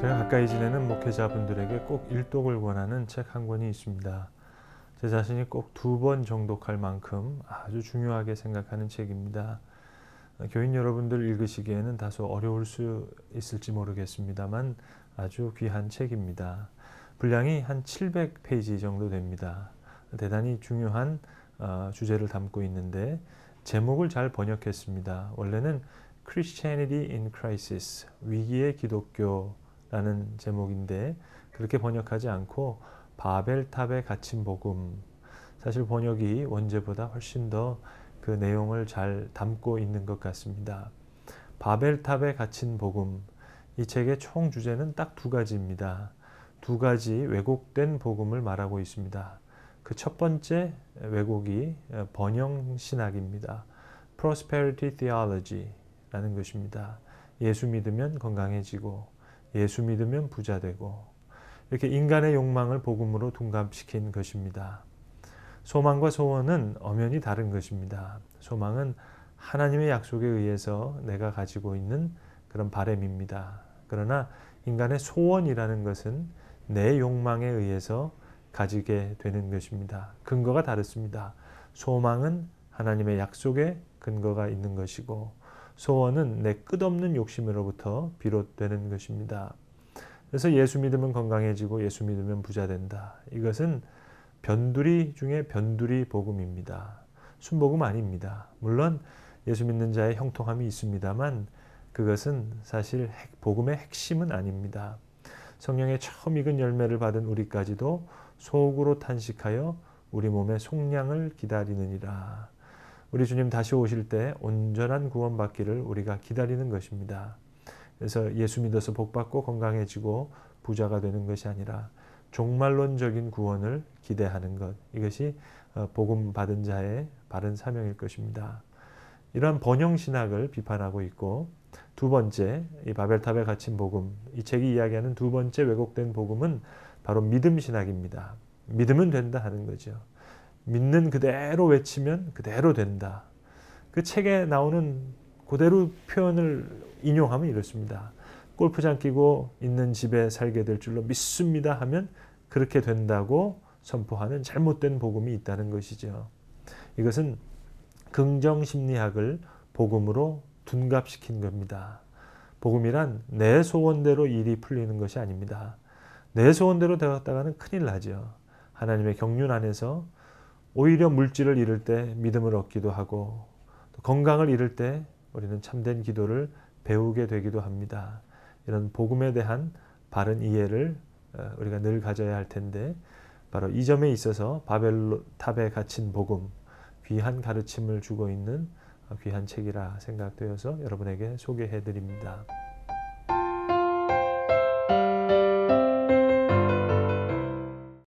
제가 가까이 지내는 목회자분들에게 꼭 일독을 권하는 책 한 권이 있습니다. 제 자신이 꼭 두 번 정독할 만큼 아주 중요하게 생각하는 책입니다. 교인 여러분들 읽으시기에는 다소 어려울 수 있을지 모르겠습니다만 아주 귀한 책입니다. 분량이 한 700페이지 정도 됩니다. 대단히 중요한 어, 주제를 담고 있는데 제목을 잘 번역했습니다. 원래는 Christianity in Crisis, 위기의 기독교 라는 제목인데 그렇게 번역하지 않고 바벨탑에 갇힌 복음 사실 번역이 원제보다 훨씬 더 그 내용을 잘 담고 있는 것 같습니다. 바벨탑에 갇힌 복음 이 책의 총 주제는 딱 두 가지입니다. 두 가지 왜곡된 복음을 말하고 있습니다. 그 첫 번째 왜곡이 어, 번영 신학입니다. prosperity theology라는 것입니다. 예수 믿으면 건강해지고 예수 믿으면 부자 되고 이렇게 인간의 욕망을 복음으로 둔감시킨 것입니다. 소망과 소원은 엄연히 다른 것입니다. 소망은 하나님의 약속에 의해서 내가 가지고 있는 그런 바램입니다. 그러나 인간의 소원이라는 것은 내 욕망에 의해서 가지게 되는 것입니다. 근거가 다릅니다. 소망은 하나님의 약속에 근거가 있는 것이고 소원은 내 끝없는 욕심으로부터 비롯되는 것입니다. 그래서 예수 믿으면 건강해지고 예수 믿으면 부자 된다. 이것은 변두리 중에 변두리 복음입니다. 순복음 아닙니다. 물론 예수 믿는 자의 형통함이 있습니다만 그것은 사실 복음의 핵심은 아닙니다. 성령의 처음 익은 열매를 받은 우리까지도 속으로 탄식하여 우리 몸의 속량을 기다리느니라. 우리 주님 다시 오실 때 온전한 구원받기를 우리가 기다리는 것입니다. 그래서 예수 믿어서 복받고 건강해지고 부자가 되는 것이 아니라 종말론적인 구원을 기대하는 것. 이것이 어, 복음 받은 자의 바른 사명일 것입니다. 이러한 번영 신학을 비판하고 있고 두 번째 이 바벨탑에 갇힌 복음 이 책이 이야기하는 두 번째 왜곡된 복음은 바로 믿음 신학입니다. 믿으면 된다 하는 거죠. 믿는 그대로 외치면 그대로 된다. 그 책에 나오는 그대로 표현을 인용하면 이렇습니다. 골프장 끼고 있는 집에 살게 될 줄로 믿습니다 하면 그렇게 된다고 선포하는 잘못된 복음이 있다는 것이죠. 이것은 긍정 심리학을 복음으로 둔갑시킨 겁니다. 복음이란 내 소원대로 일이 풀리는 것이 아닙니다. 내 소원대로 되었다가는 큰일 나죠. 하나님의 경륜 안에서 오히려 물질을 잃을 때 믿음을 얻기도 하고 건강을 잃을 때 우리는 참된 기도를 배우게 되기도 합니다. 이런 복음에 대한 바른 이해를 어, 우리가 늘 가져야 할 텐데 바로 이 점에 있어서 바벨 탑에 갇힌 복음 귀한 가르침을 주고 있는 어, 귀한 책이라 생각되어서 여러분에게 소개해 드립니다.